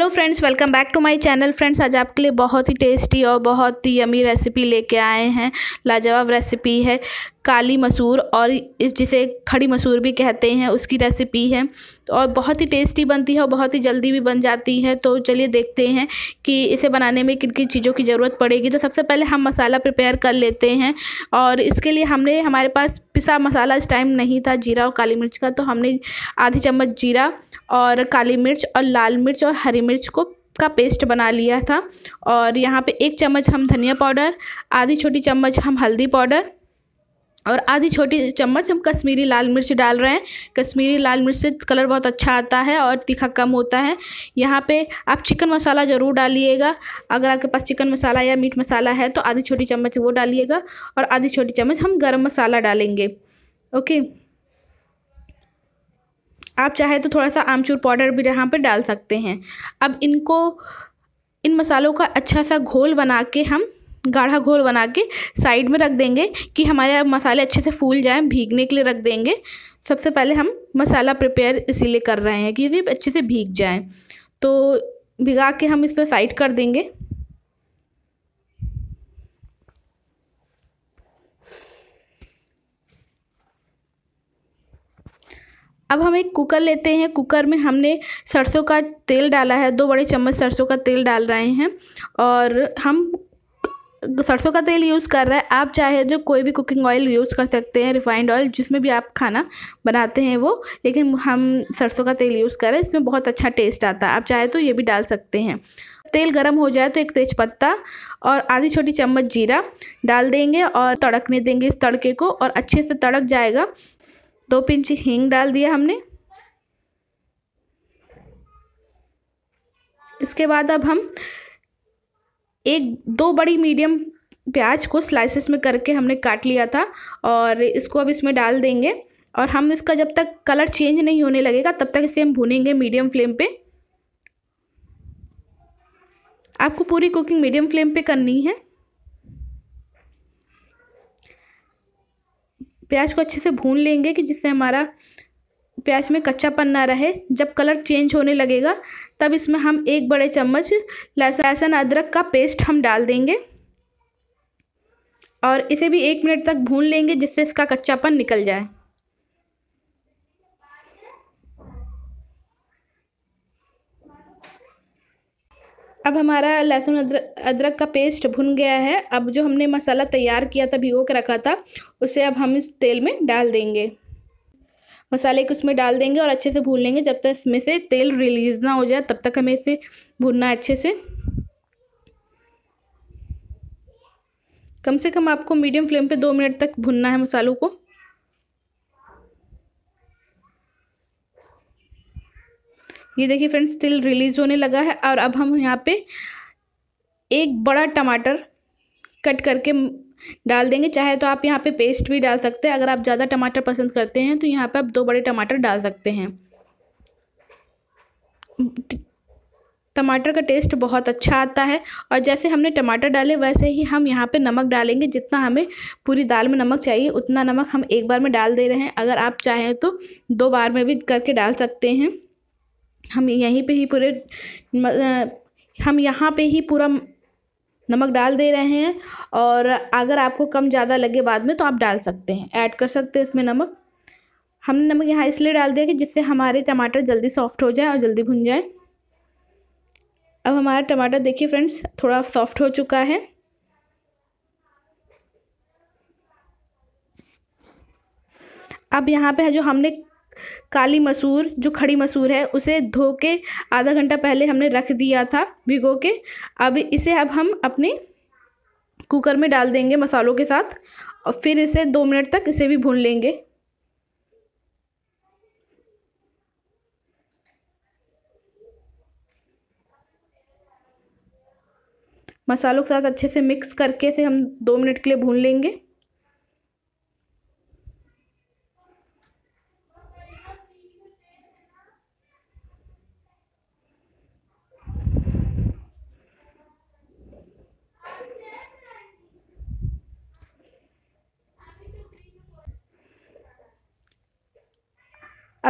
hello friends welcome back to my channel friends आज आपके लिए बहुत ही टेस्टी और बहुत ही यमी रेसिपी लेके आए हैं लाजवाब रेसिपी है काली मसूर और इस जिसे खड़ी मसूर भी कहते हैं उसकी रेसिपी है तो और बहुत ही टेस्टी बनती है और बहुत ही जल्दी भी बन जाती है तो चलिए देखते हैं कि इसे बनाने में किन किन चीज़ों की ज़रूरत पड़ेगी तो सबसे पहले हम मसाला प्रिपेयर कर लेते हैं और इसके लिए हमने हमारे पास पिसा मसाला इस टाइम नहीं था जीरा और काली मिर्च का तो हमने आधी चम्मच जीरा और काली मिर्च और लाल मिर्च और हरी मिर्च को का पेस्ट बना लिया था और यहाँ पे एक चम्मच हम धनिया पाउडर आधी छोटी चम्मच हम हल्दी पाउडर और आधी छोटी चम्मच हम कश्मीरी लाल मिर्च डाल रहे हैं कश्मीरी लाल मिर्च से कलर बहुत अच्छा आता है और तीखा कम होता है यहाँ पे आप चिकन मसाला ज़रूर डालिएगा अगर आपके पास चिकन मसाला या मीट मसाला है तो आधी छोटी चम्मच वो डालिएगा और आधी छोटी चम्मच हम गर्म मसाला डालेंगे ओके आप चाहे तो थोड़ा सा आमचूर पाउडर भी यहाँ पर डाल सकते हैं अब इनको इन मसालों का अच्छा सा घोल बना के हम गाढ़ा घोल बना के साइड में रख देंगे कि हमारे मसाले अच्छे से फूल जाएं भीगने के लिए रख देंगे सबसे पहले हम मसाला प्रिपेयर इसीलिए कर रहे हैं कि ये अच्छे से भीग जाएं तो भिगा के हम इसमें साइड कर देंगे अब हम एक कुकर लेते हैं कुकर में हमने सरसों का तेल डाला है दो बड़े चम्मच सरसों का तेल डाल रहे हैं और हम सरसों का तेल यूज़ कर रहा है आप चाहे जो कोई भी कुकिंग ऑयल यूज़ कर सकते हैं रिफाइंड ऑयल जिसमें भी आप खाना बनाते हैं वो लेकिन हम सरसों का तेल यूज़ कर रहे हैं इसमें बहुत अच्छा टेस्ट आता है आप चाहे तो ये भी डाल सकते हैं तेल गरम हो जाए तो एक तेज़पत्ता और आधी छोटी चम्मच जीरा डाल देंगे और तड़कने देंगे इस तड़के को और अच्छे से तड़क जाएगा दो पिंच हींग डाल दिया हमने इसके बाद अब हम एक दो बड़ी मीडियम प्याज को स्लाइसेस में करके हमने काट लिया था और इसको अब इसमें डाल देंगे और हम इसका जब तक कलर चेंज नहीं होने लगेगा तब तक इसे हम भूनेंगे मीडियम फ्लेम पे आपको पूरी कुकिंग मीडियम फ्लेम पे करनी है प्याज को अच्छे से भून लेंगे कि जिससे हमारा प्याज में कच्चापन ना रहे जब कलर चेंज होने लगेगा तब इसमें हम एक बड़े चम्मच लहसुन अदरक का पेस्ट हम डाल देंगे और इसे भी एक मिनट तक भून लेंगे जिससे इसका कच्चापन निकल जाए अब हमारा लहसुन अदरक अदरक का पेस्ट भुन गया है अब जो हमने मसाला तैयार किया था भिगो के रखा था उसे अब हम इस तेल में डाल देंगे मसाले को उसमें डाल देंगे और अच्छे से भून लेंगे जब तक इसमें से तेल रिलीज़ ना हो जाए तब तक हमें इसे भूनना अच्छे से कम से कम आपको मीडियम फ्लेम पे दो मिनट तक भुनना है मसालों को ये देखिए फ्रेंड्स तिल रिलीज होने लगा है और अब हम यहाँ पे एक बड़ा टमाटर कट करके डाल देंगे चाहे तो आप यहाँ पे पेस्ट भी डाल सकते हैं अगर आप ज़्यादा टमाटर पसंद करते हैं तो यहाँ पे आप दो बड़े टमाटर डाल सकते हैं टमाटर का टेस्ट बहुत अच्छा आता है और जैसे हमने टमाटर डाले वैसे ही हम यहाँ पे नमक डालेंगे जितना हमें पूरी दाल में नमक चाहिए उतना नमक हम एक बार में डाल दे रहे हैं अगर आप चाहें तो दो बार में भी करके डाल सकते हैं हम यहीं पे ही पूरे हम यहाँ पे ही पूरा नमक डाल दे रहे हैं और अगर आपको कम ज़्यादा लगे बाद में तो आप डाल सकते हैं ऐड कर सकते हैं इसमें नमक हमने नमक यहाँ इसलिए डाल दिया कि जिससे हमारे टमाटर जल्दी सॉफ्ट हो जाए और जल्दी भुन जाए अब हमारा टमाटर देखिए फ्रेंड्स थोड़ा सॉफ्ट हो चुका है अब यहाँ पे है जो हमने काली मसूर जो खड़ी मसूर है उसे धो के आधा घंटा पहले हमने रख दिया था भिगो के अब इसे अब हम अपने कुकर में डाल देंगे मसालों के साथ और फिर इसे दो मिनट तक इसे भी भून लेंगे मसालों के साथ अच्छे से मिक्स करके इसे हम दो मिनट के लिए भून लेंगे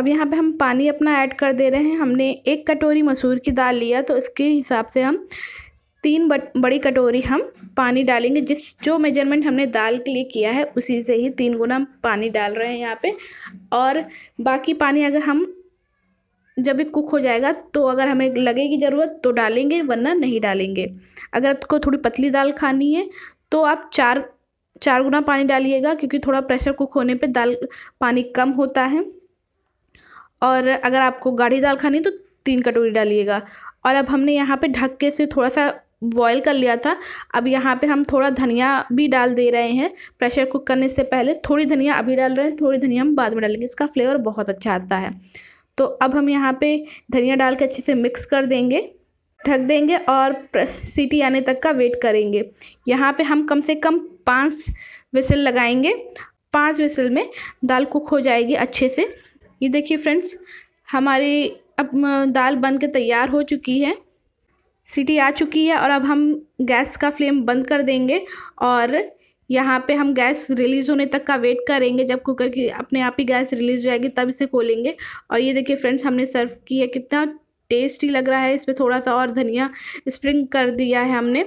अब यहाँ पे हम पानी अपना ऐड कर दे रहे हैं हमने एक कटोरी मसूर की दाल लिया तो इसके हिसाब से हम तीन बट बड़ी कटोरी हम पानी डालेंगे जिस जो मेजरमेंट हमने दाल के लिए किया है उसी से ही तीन गुना पानी डाल रहे हैं यहाँ पे और बाकी पानी अगर हम जब भी कुक हो जाएगा तो अगर हमें लगेगी ज़रूरत तो डालेंगे वरना नहीं डालेंगे अगर आपको थोड़ी पतली दाल खानी है तो आप चार चार गुना पानी डालिएगा क्योंकि थोड़ा प्रेशर कुक होने पे दाल पानी कम होता है और अगर आपको गाढ़ी दाल खानी तो तीन कटोरी डालिएगा और अब हमने यहाँ पे ढक के से थोड़ा सा बॉयल कर लिया था अब यहाँ पे हम थोड़ा धनिया भी डाल दे रहे हैं प्रेशर कुक करने से पहले थोड़ी धनिया अभी डाल रहे हैं थोड़ी धनिया हम बाद में डालेंगे इसका फ्लेवर बहुत अच्छा आता है तो अब हम यहाँ पे धनिया डाल के अच्छे से मिक्स कर देंगे ढक देंगे और सीटी आने तक का वेट करेंगे यहाँ पर हम कम से कम पाँच विसल लगाएंगे पाँच विसल में दाल कुक हो जाएगी अच्छे से ये देखिए फ्रेंड्स हमारी अब दाल बन के तैयार हो चुकी है सीटी आ चुकी है और अब हम गैस का फ्लेम बंद कर देंगे और यहाँ पे हम गैस रिलीज़ होने तक का वेट करेंगे जब कुकर की अपने आप ही गैस रिलीज़ हो जाएगी तब इसे खोलेंगे और ये देखिए फ्रेंड्स हमने सर्व किया कितना टेस्टी लग रहा है इस पर थोड़ा सा और धनिया स्प्रिंग कर दिया है हमने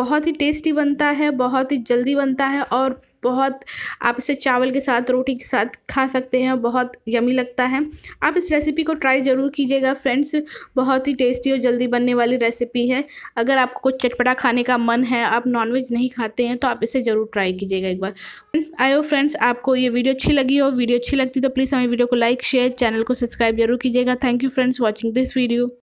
बहुत ही टेस्टी बनता है बहुत ही जल्दी बनता है और बहुत आप इसे चावल के साथ रोटी के साथ खा सकते हैं बहुत यमी लगता है आप इस रेसिपी को ट्राई ज़रूर कीजिएगा फ्रेंड्स बहुत ही टेस्टी और जल्दी बनने वाली रेसिपी है अगर आपको कुछ चटपटा खाने का मन है आप नॉनवेज नहीं खाते हैं तो आप इसे ज़रूर ट्राई कीजिएगा एक बार आयो फ्रेंड्स आपको ये वीडियो अच्छी लगी हो वीडियो अच्छी लगती तो प्लीज़ हमें वीडियो को लाइक शेयर चैनल को सब्सक्राइब जरूर कीजिएगा thank you friends watching this video